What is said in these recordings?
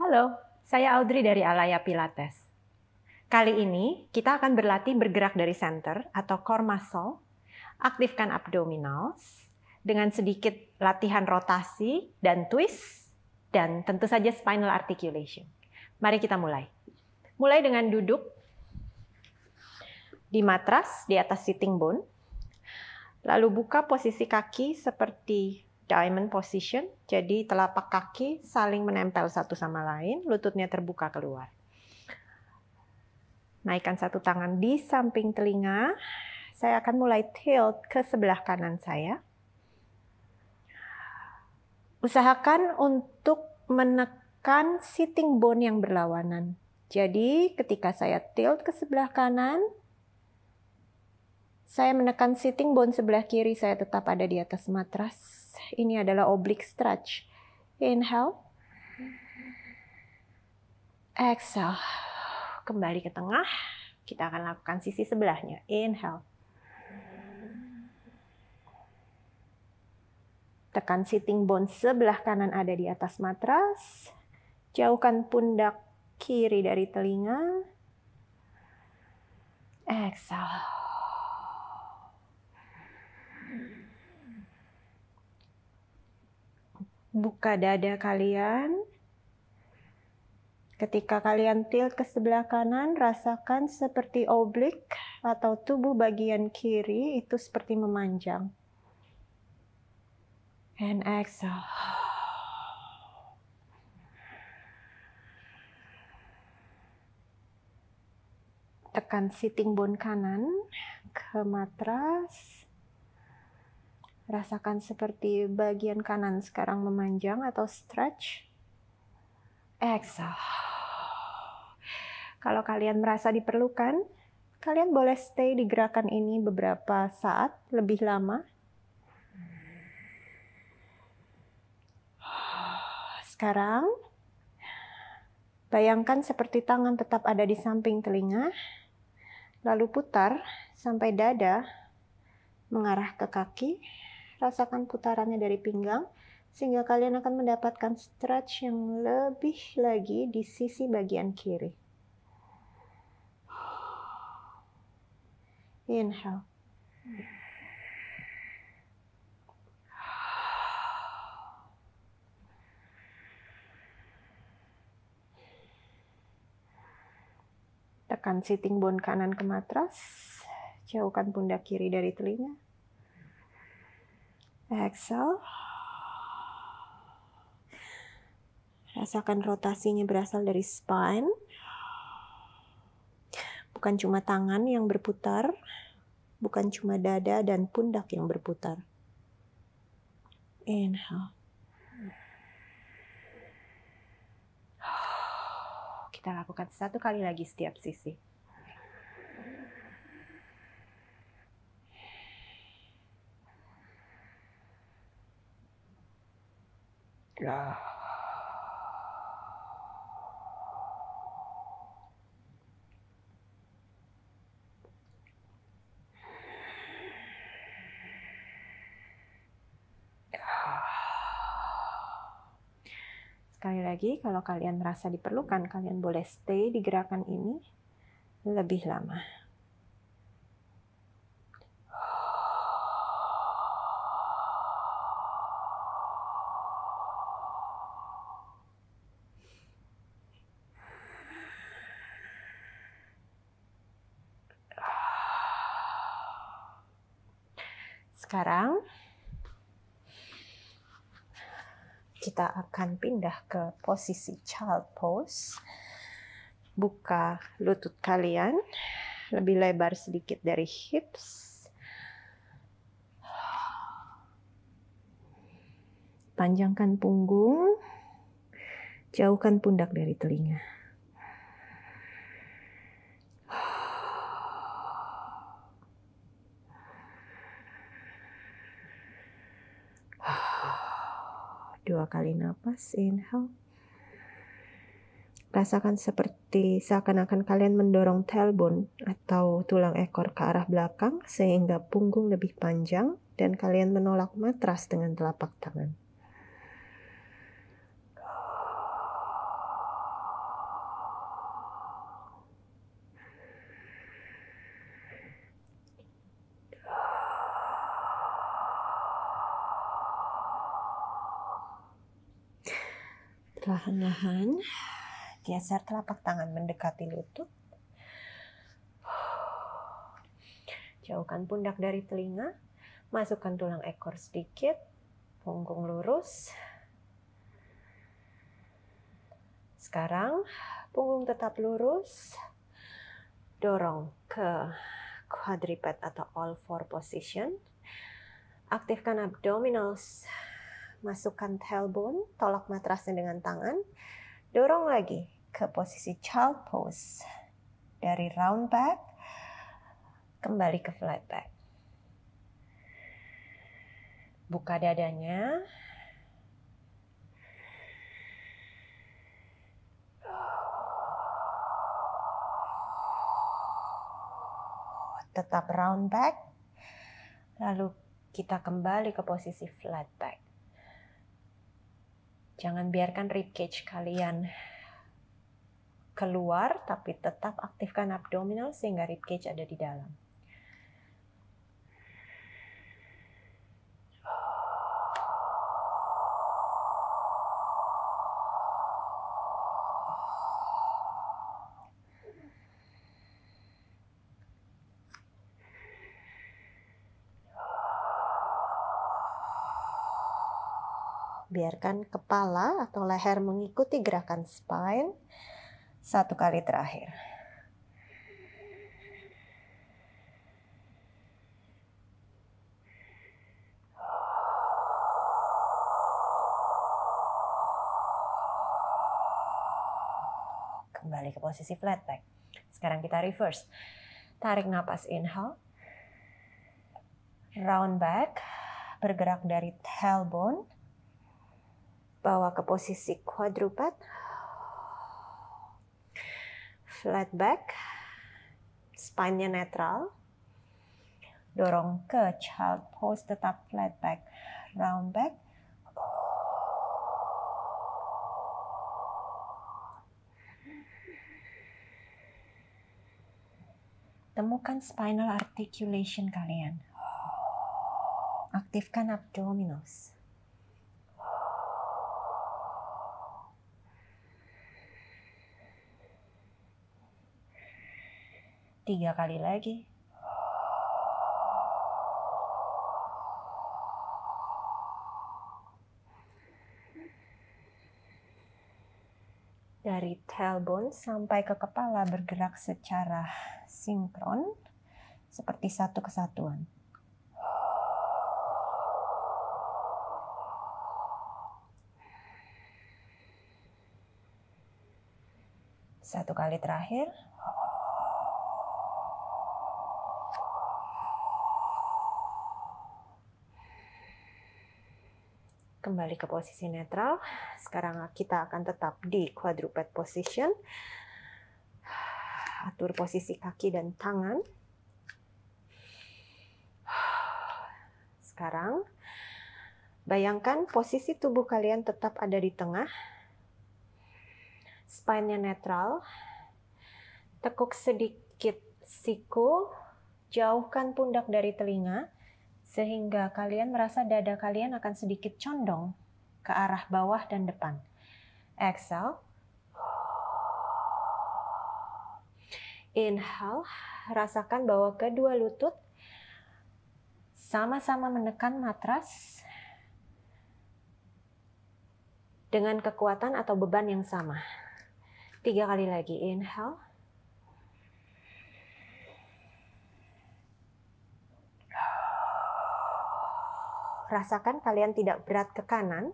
Halo, saya Audrey dari Alaya Pilates. Kali ini kita akan berlatih bergerak dari center atau core muscle, aktifkan abdominals dengan sedikit latihan rotasi dan twist dan tentu saja spinal articulation. Mari kita mulai. Mulai dengan duduk di matras di atas sitting bone. Lalu buka posisi kaki seperti diamond position, jadi telapak kaki saling menempel satu sama lain, lututnya terbuka keluar. Naikkan satu tangan di samping telinga, saya akan mulai tilt ke sebelah kanan saya. Usahakan untuk menekan sitting bone yang berlawanan. Jadi ketika saya tilt ke sebelah kanan, saya menekan sitting bone sebelah kiri, saya tetap ada di atas matras. Ini adalah oblique stretch. Inhale. Exhale. Kembali ke tengah. Kita akan lakukan sisi sebelahnya. Inhale. Tekan sitting bone sebelah kanan ada di atas matras. Jauhkan pundak kiri dari telinga. Exhale. buka dada kalian. Ketika kalian tilt ke sebelah kanan, rasakan seperti oblik atau tubuh bagian kiri itu seperti memanjang. And exhale. Tekan sitting bone kanan ke matras. Rasakan seperti bagian kanan sekarang memanjang atau stretch. Exhale. Kalau kalian merasa diperlukan, kalian boleh stay di gerakan ini beberapa saat lebih lama. Sekarang, bayangkan seperti tangan tetap ada di samping telinga, lalu putar sampai dada mengarah ke kaki rasakan putarannya dari pinggang, sehingga kalian akan mendapatkan stretch yang lebih lagi di sisi bagian kiri. Inhale. Tekan sitting bone kanan ke matras. Jauhkan pundak kiri dari telinga exhale rasakan rotasinya berasal dari spine bukan cuma tangan yang berputar bukan cuma dada dan pundak yang berputar inhale kita lakukan satu kali lagi setiap sisi. Ya. Sekali lagi, kalau kalian merasa diperlukan, kalian boleh stay di gerakan ini lebih lama. sekarang kita akan pindah ke posisi child pose. Buka lutut kalian lebih lebar sedikit dari hips. Panjangkan punggung, jauhkan pundak dari telinga. dua kali nafas inhale rasakan seperti seakan-akan kalian mendorong tailbone atau tulang ekor ke arah belakang sehingga punggung lebih panjang dan kalian menolak matras dengan telapak tangan. perlahan-lahan geser telapak tangan mendekati lutut. Jauhkan pundak dari telinga, masukkan tulang ekor sedikit, punggung lurus. Sekarang punggung tetap lurus, dorong ke quadruped atau all four position. Aktifkan abdominals masukkan tailbone, tolak matrasnya dengan tangan, dorong lagi ke posisi child pose. Dari round back, kembali ke flat back. Buka dadanya. Tetap round back. Lalu kita kembali ke posisi flat back. Jangan biarkan rib cage kalian keluar tapi tetap aktifkan abdominal sehingga rib cage ada di dalam. Biarkan kepala atau leher mengikuti gerakan spine. Satu kali terakhir. Kembali ke posisi flat back. Sekarang kita reverse. Tarik napas inhale. Round back. Bergerak dari tailbone bawa ke posisi quadruped, flat back spine netral dorong ke child pose tetap flat back round back temukan spinal articulation kalian aktifkan abdominus. tiga kali lagi. Dari tailbone sampai ke kepala bergerak secara sinkron seperti satu kesatuan. Satu kali terakhir. kembali ke posisi netral. Sekarang kita akan tetap di quadruped position. Atur posisi kaki dan tangan. Sekarang bayangkan posisi tubuh kalian tetap ada di tengah. Spine-nya netral. Tekuk sedikit siku, jauhkan pundak dari telinga sehingga kalian merasa dada kalian akan sedikit condong ke arah bawah dan depan. Exhale. Inhale, rasakan bahwa kedua lutut sama-sama menekan matras dengan kekuatan atau beban yang sama. Tiga kali lagi, inhale. rasakan kalian tidak berat ke kanan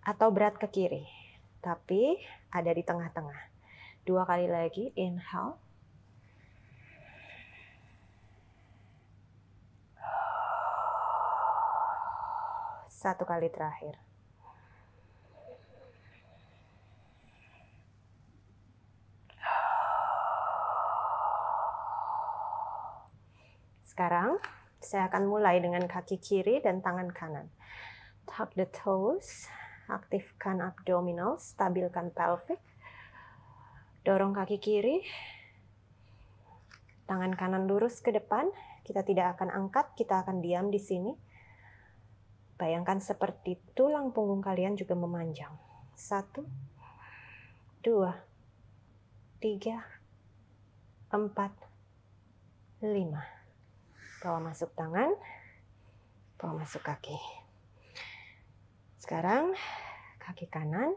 atau berat ke kiri, tapi ada di tengah-tengah. Dua kali lagi, inhale. Satu kali terakhir. Sekarang saya akan mulai dengan kaki kiri dan tangan kanan. Tuck the toes, aktifkan abdominal, stabilkan pelvic. Dorong kaki kiri, tangan kanan lurus ke depan. Kita tidak akan angkat, kita akan diam di sini. Bayangkan seperti tulang punggung kalian juga memanjang. Satu, dua, tiga, empat, lima bawa masuk tangan, bawa masuk kaki. Sekarang kaki kanan.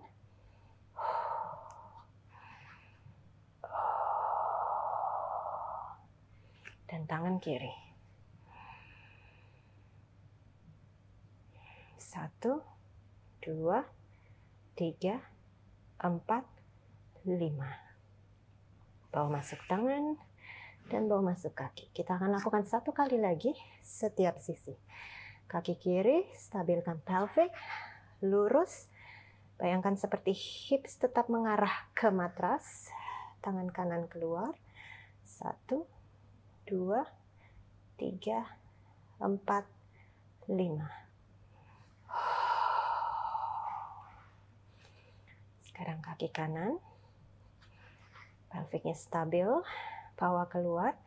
Dan tangan kiri. Satu, dua, tiga, empat, lima. Bawa masuk tangan, dan bawa masuk kaki. Kita akan lakukan satu kali lagi setiap sisi. Kaki kiri, stabilkan pelvic, lurus. Bayangkan seperti hips tetap mengarah ke matras. Tangan kanan keluar. Satu, dua, tiga, empat, lima. Sekarang kaki kanan. Pelvicnya stabil bawah keluar,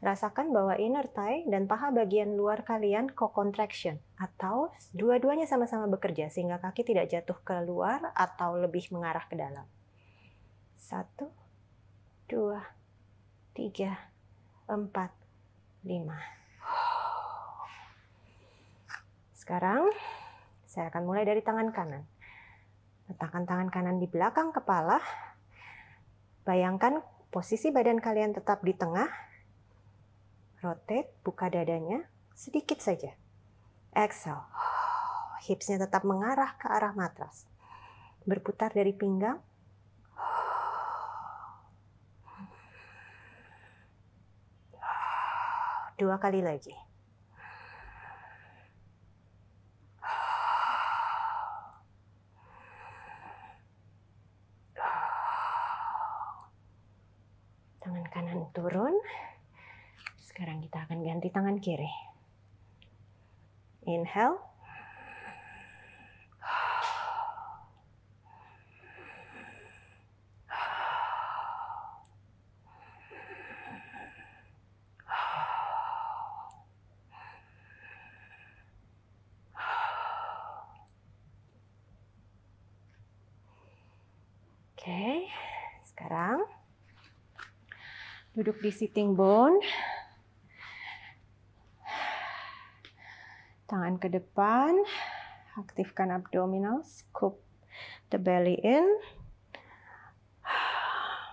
rasakan bahwa inner thigh dan paha bagian luar kalian co-contraction atau dua-duanya sama-sama bekerja sehingga kaki tidak jatuh keluar atau lebih mengarah ke dalam. Satu, dua, tiga, empat, lima. Sekarang saya akan mulai dari tangan kanan. Letakkan tangan kanan di belakang kepala. Bayangkan Posisi badan kalian tetap di tengah. Rotate, buka dadanya sedikit saja. Exhale. Hipsnya tetap mengarah ke arah matras. Berputar dari pinggang. Dua kali lagi. tangan kanan turun. Sekarang kita akan ganti tangan kiri. Inhale. duduk di sitting bone. Tangan ke depan, aktifkan abdominal, scoop the belly in.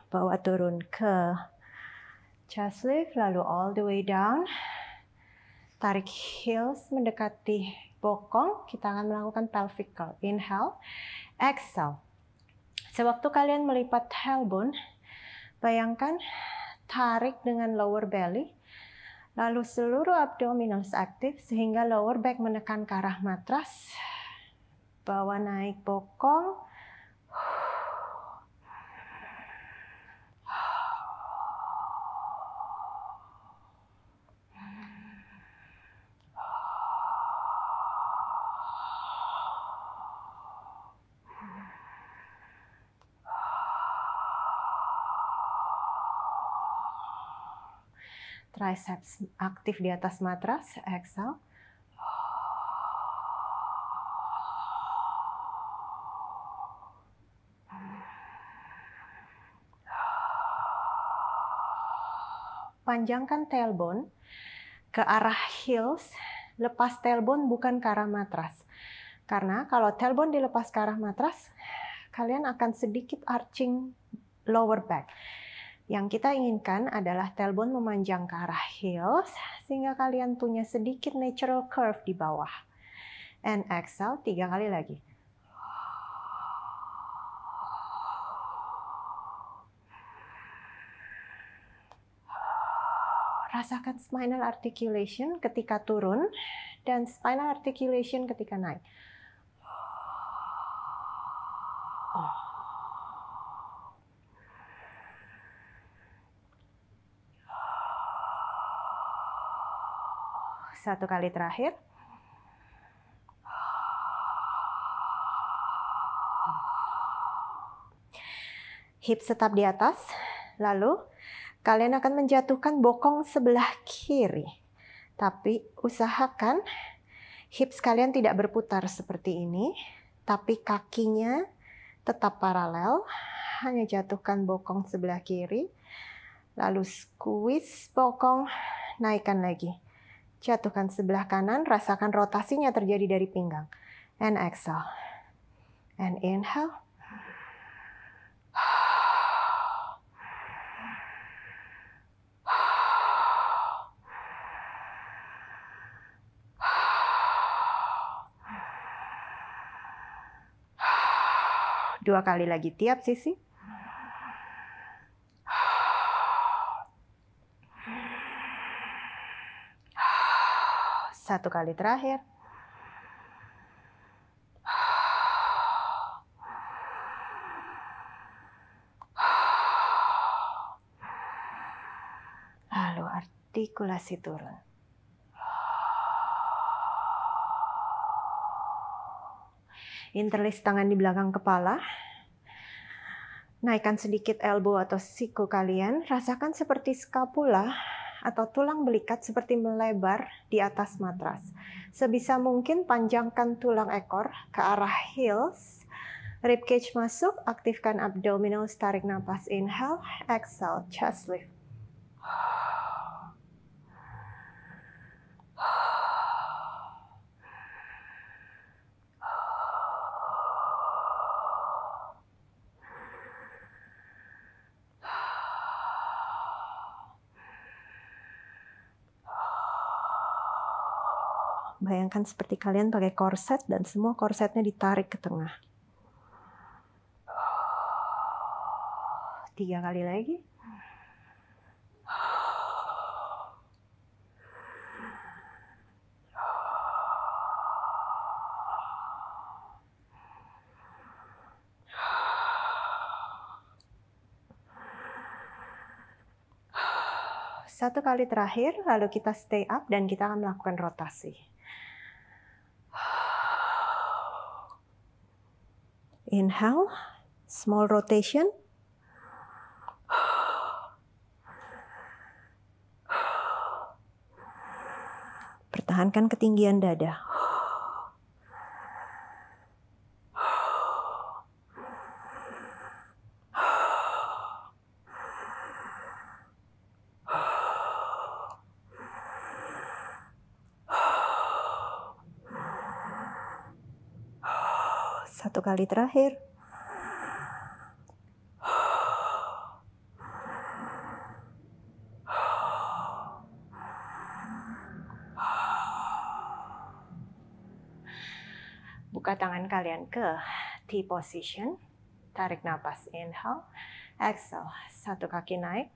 Bawa turun ke chest lift, lalu all the way down. Tarik heels mendekati bokong, kita akan melakukan pelvic curl. Inhale, exhale. Sewaktu kalian melipat tailbone, bayangkan tarik dengan lower belly, lalu seluruh abdominals aktif sehingga lower back menekan ke arah matras, bawah naik bokong, triceps aktif di atas matras, exhale. Panjangkan tailbone ke arah heels, lepas tailbone bukan ke arah matras. Karena kalau tailbone dilepas ke arah matras, kalian akan sedikit arching lower back. Yang kita inginkan adalah tailbone memanjang ke arah heels sehingga kalian punya sedikit natural curve di bawah. And exhale tiga kali lagi. Rasakan spinal articulation ketika turun dan spinal articulation ketika naik. satu kali terakhir. hip tetap di atas. Lalu kalian akan menjatuhkan bokong sebelah kiri. Tapi usahakan hips kalian tidak berputar seperti ini, tapi kakinya tetap paralel. Hanya jatuhkan bokong sebelah kiri, lalu squeeze bokong, naikkan lagi. Jatuhkan sebelah kanan, rasakan rotasinya terjadi dari pinggang. And exhale. And inhale. Dua kali lagi tiap sisi. Satu kali terakhir. Lalu artikulasi turun. Interlis tangan di belakang kepala. Naikkan sedikit elbow atau siku kalian. Rasakan seperti skapula atau tulang belikat seperti melebar di atas matras. Sebisa mungkin panjangkan tulang ekor ke arah heels. cage masuk, aktifkan abdominal, tarik nafas inhale, exhale, chest lift. bayangkan seperti kalian pakai korset dan semua korsetnya ditarik ke tengah. Tiga kali lagi. satu kali terakhir, lalu kita stay up dan kita akan melakukan rotasi. Inhale, small rotation. Pertahankan ketinggian dada. Satu kali terakhir. Buka tangan kalian ke T position. Tarik nafas inhale. Exhale. Satu kaki naik.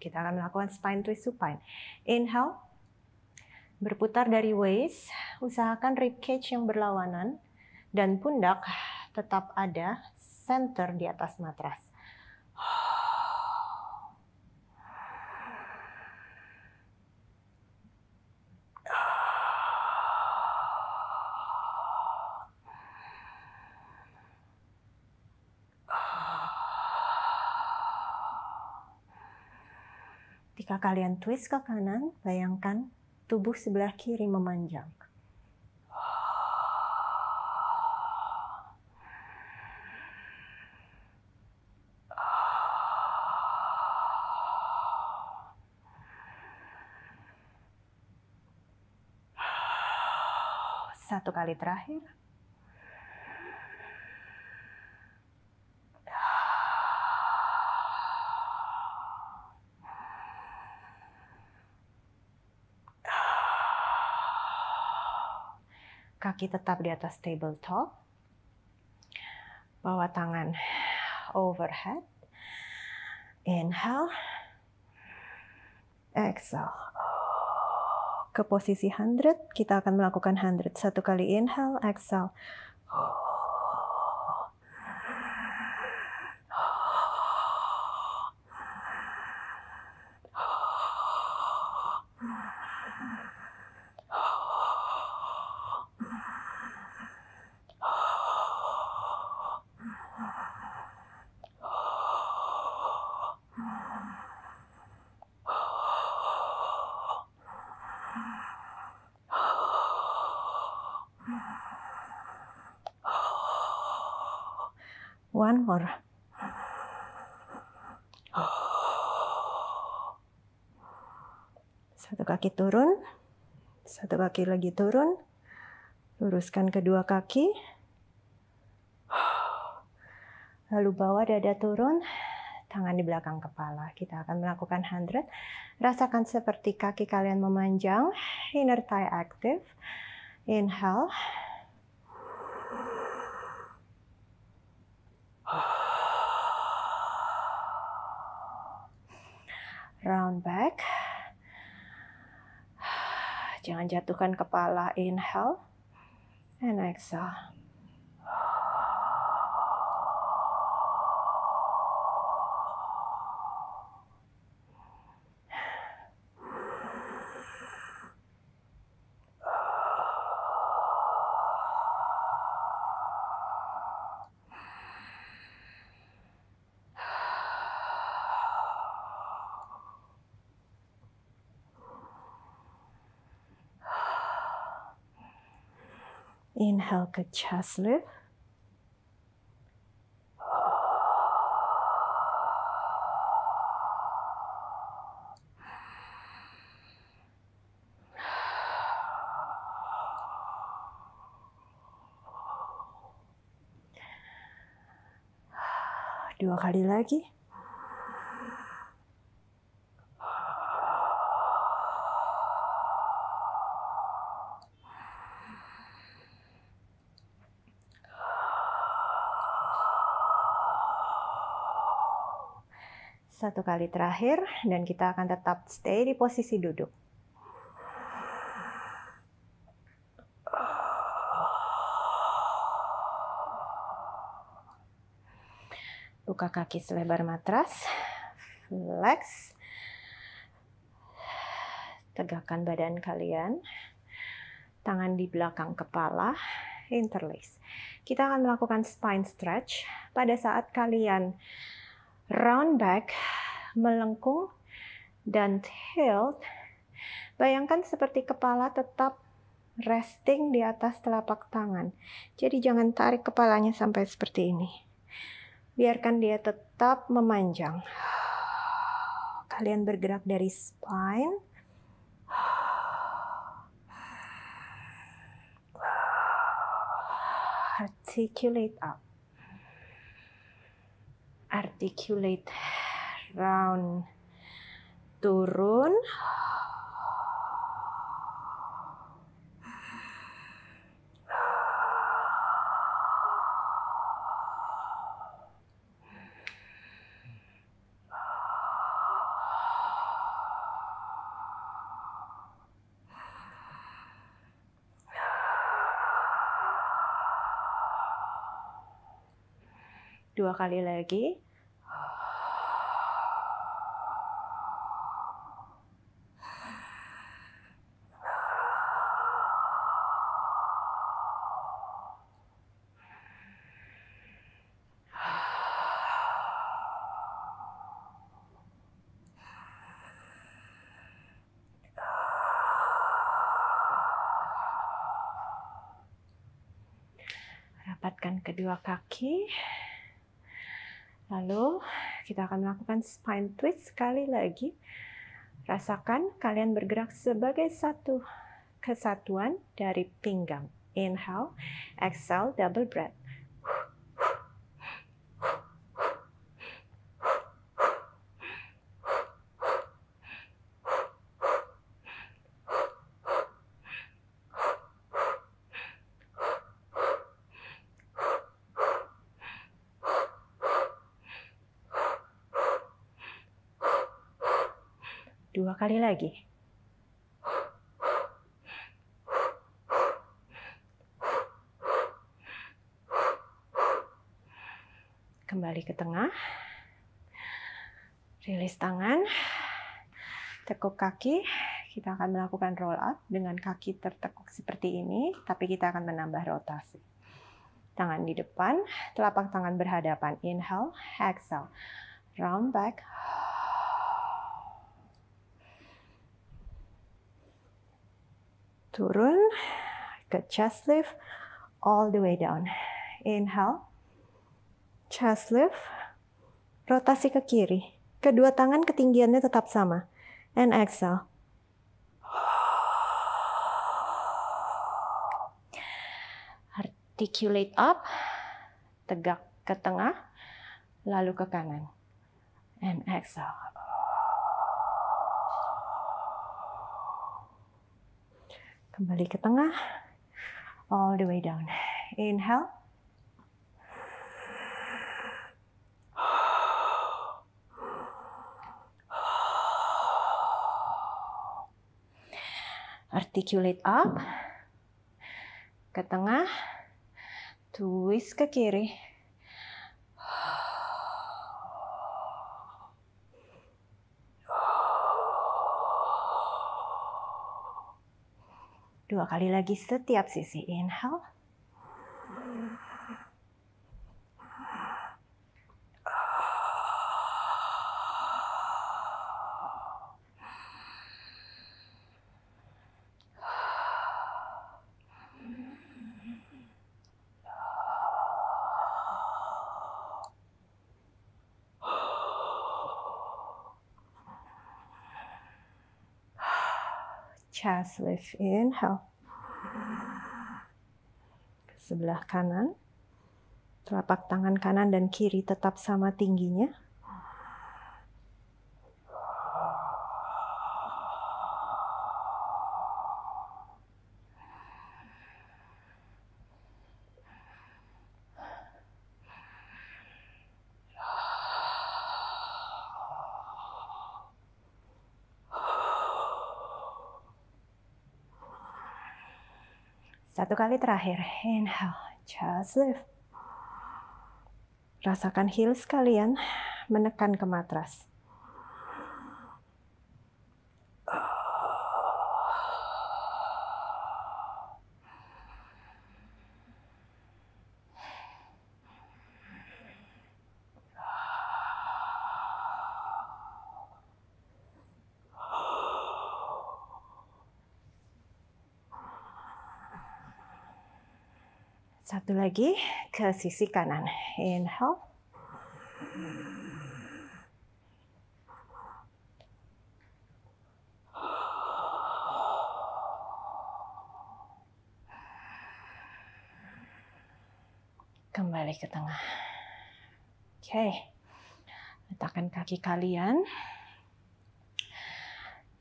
Kita akan melakukan spine twist supine. Inhale Berputar dari waist, usahakan rib cage yang berlawanan dan pundak tetap ada center di atas matras. Jika kalian twist ke kanan, bayangkan tubuh sebelah kiri memanjang. Satu kali terakhir. kaki tetap di atas tabletop. Bawa tangan overhead. Inhale. Exhale. Ke posisi 100, kita akan melakukan 100. Satu kali inhale, exhale. One more. Satu kaki turun, satu kaki lagi turun, luruskan kedua kaki, lalu bawa dada turun, tangan di belakang kepala. Kita akan melakukan 100. Rasakan seperti kaki kalian memanjang, inner thigh active. Inhale. round back. Jangan jatuhkan kepala, inhale, and exhale. Inhale ke chest lift. Dua kali lagi. satu kali terakhir dan kita akan tetap stay di posisi duduk. Buka kaki selebar matras, flex, tegakkan badan kalian, tangan di belakang kepala, interlace. Kita akan melakukan spine stretch pada saat kalian round back melengkung dan tilt, bayangkan seperti kepala tetap resting di atas telapak tangan. Jadi jangan tarik kepalanya sampai seperti ini. Biarkan dia tetap memanjang. Kalian bergerak dari spine. Articulate up. Articulate round turun dua kali lagi kedua kaki. Lalu kita akan melakukan spine twist sekali lagi. Rasakan kalian bergerak sebagai satu kesatuan dari pinggang. Inhale, exhale, double breath. dua kali lagi. Kembali ke tengah. Rilis tangan. Tekuk kaki. Kita akan melakukan roll up dengan kaki tertekuk seperti ini, tapi kita akan menambah rotasi. Tangan di depan, telapak tangan berhadapan. Inhale, exhale. Round back, turun ke chest lift all the way down. Inhale, chest lift, rotasi ke kiri. Kedua tangan ketinggiannya tetap sama. And exhale. Articulate up, tegak ke tengah, lalu ke kanan. And exhale. Kembali ke tengah. All the way down. Inhale. Articulate up. Ke tengah. Twist ke kiri. Dua kali lagi setiap sisi. Inhale. chest lift inhale ke sebelah kanan telapak tangan kanan dan kiri tetap sama tingginya Satu kali terakhir. Inhale, just lift. Rasakan heels kalian menekan ke matras. Satu lagi ke sisi kanan. Inhale. Kembali ke tengah. Oke. Letakkan kaki kalian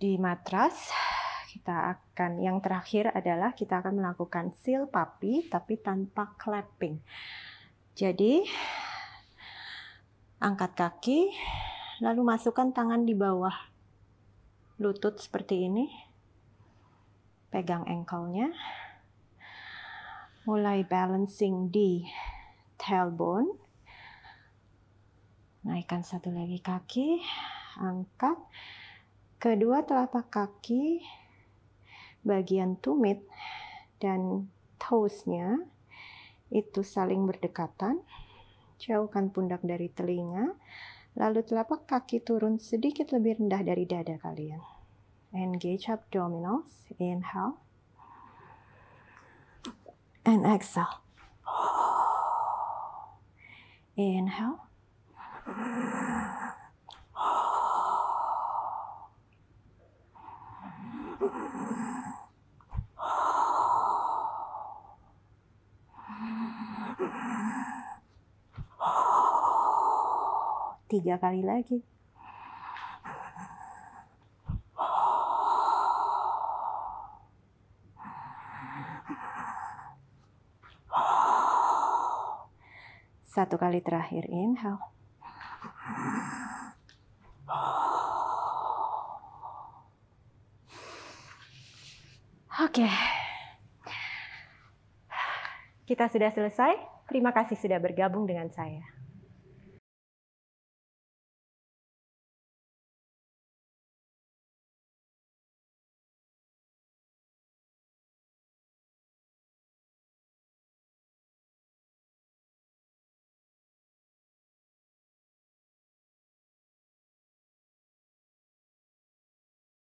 di matras kita akan yang terakhir adalah kita akan melakukan seal puppy tapi tanpa clapping. Jadi angkat kaki lalu masukkan tangan di bawah lutut seperti ini. Pegang engkelnya. Mulai balancing di tailbone. Naikkan satu lagi kaki, angkat kedua telapak kaki bagian tumit dan toesnya itu saling berdekatan. Jauhkan pundak dari telinga, lalu telapak kaki turun sedikit lebih rendah dari dada kalian. Engage abdominals, inhale, and exhale. Inhale. tiga kali lagi. Satu kali terakhir, inhale. Oke. Okay. Kita sudah selesai. Terima kasih sudah bergabung dengan saya.